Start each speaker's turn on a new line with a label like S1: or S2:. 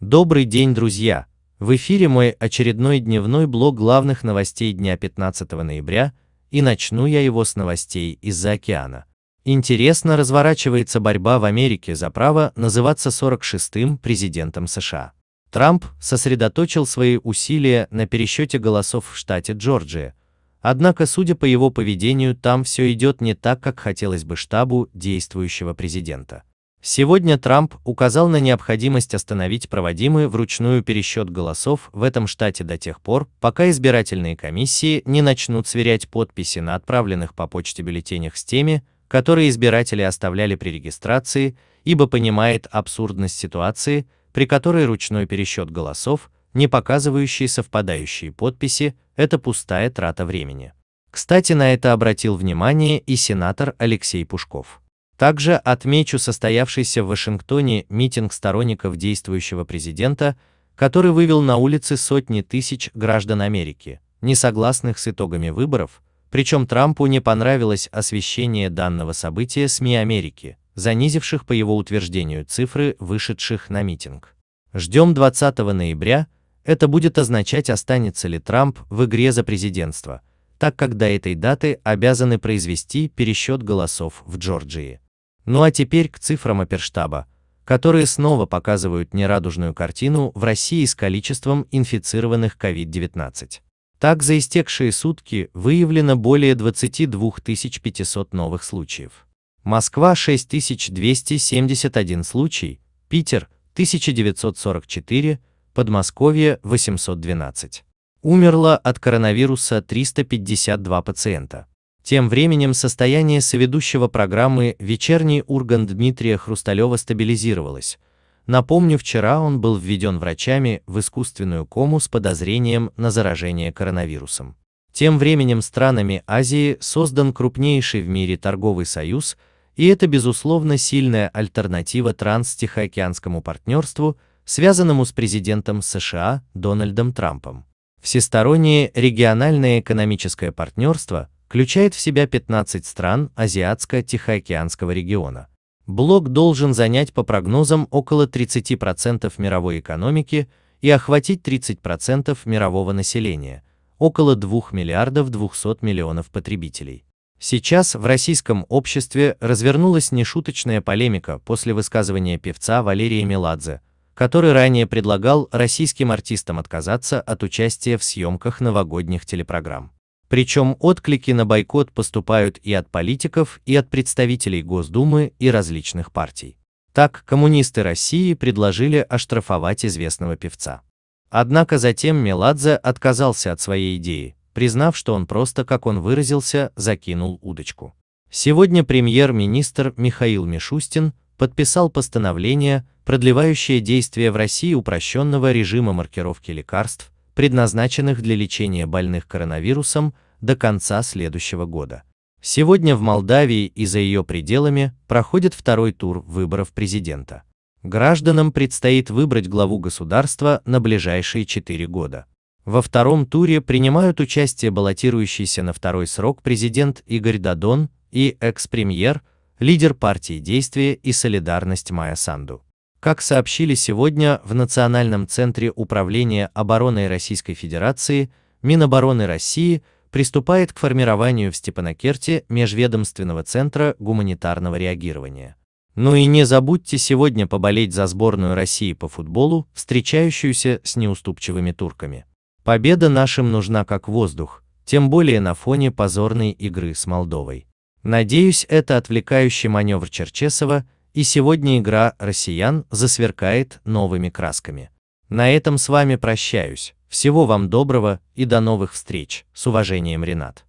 S1: Добрый день, друзья! В эфире мой очередной дневной блог главных новостей дня 15 ноября, и начну я его с новостей из-за океана. Интересно разворачивается борьба в Америке за право называться 46-м президентом США. Трамп сосредоточил свои усилия на пересчете голосов в штате Джорджия, однако, судя по его поведению, там все идет не так, как хотелось бы штабу действующего президента. Сегодня Трамп указал на необходимость остановить проводимый вручную пересчет голосов в этом штате до тех пор, пока избирательные комиссии не начнут сверять подписи на отправленных по почте бюллетенях с теми, которые избиратели оставляли при регистрации, ибо понимает абсурдность ситуации, при которой ручной пересчет голосов, не показывающий совпадающие подписи, это пустая трата времени. Кстати, на это обратил внимание и сенатор Алексей Пушков. Также отмечу состоявшийся в Вашингтоне митинг сторонников действующего президента, который вывел на улицы сотни тысяч граждан Америки, не согласных с итогами выборов, причем Трампу не понравилось освещение данного события СМИ Америки, занизивших по его утверждению цифры вышедших на митинг. Ждем 20 ноября, это будет означать останется ли Трамп в игре за президентство, так как до этой даты обязаны произвести пересчет голосов в Джорджии. Ну а теперь к цифрам оперштаба, которые снова показывают нерадужную картину в России с количеством инфицированных COVID-19. Так, за истекшие сутки выявлено более 22 500 новых случаев. Москва – 6271 случай, Питер – 1944, Подмосковье – 812. Умерло от коронавируса 352 пациента. Тем временем состояние соведущего программы «Вечерний Ургант» Дмитрия Хрусталева стабилизировалось. Напомню, вчера он был введен врачами в искусственную кому с подозрением на заражение коронавирусом. Тем временем странами Азии создан крупнейший в мире торговый союз, и это, безусловно, сильная альтернатива транс-тихоокеанскому партнерству, связанному с президентом США Дональдом Трампом. Всестороннее региональное экономическое партнерство – включает в себя 15 стран Азиатско-Тихоокеанского региона. Блок должен занять по прогнозам около 30% мировой экономики и охватить 30% мирового населения, около 2 миллиардов 200 миллионов потребителей. Сейчас в российском обществе развернулась нешуточная полемика после высказывания певца Валерия Меладзе, который ранее предлагал российским артистам отказаться от участия в съемках новогодних телепрограмм. Причем отклики на бойкот поступают и от политиков, и от представителей Госдумы и различных партий. Так, коммунисты России предложили оштрафовать известного певца. Однако затем Меладзе отказался от своей идеи, признав, что он просто, как он выразился, закинул удочку. Сегодня премьер-министр Михаил Мишустин подписал постановление, продлевающее действие в России упрощенного режима маркировки лекарств, предназначенных для лечения больных коронавирусом до конца следующего года. Сегодня в Молдавии и за ее пределами проходит второй тур выборов президента. Гражданам предстоит выбрать главу государства на ближайшие четыре года. Во втором туре принимают участие баллотирующийся на второй срок президент Игорь Дадон и экс-премьер, лидер партии «Действие» и «Солидарность» Майя Санду. Как сообщили сегодня в Национальном центре управления обороной Российской Федерации, Минобороны России приступает к формированию в Степанакерте межведомственного центра гуманитарного реагирования. Ну и не забудьте сегодня поболеть за сборную России по футболу, встречающуюся с неуступчивыми турками. Победа нашим нужна как воздух, тем более на фоне позорной игры с Молдовой. Надеюсь, это отвлекающий маневр Черчесова – и сегодня игра «Россиян» засверкает новыми красками. На этом с вами прощаюсь, всего вам доброго и до новых встреч, с уважением Ренат.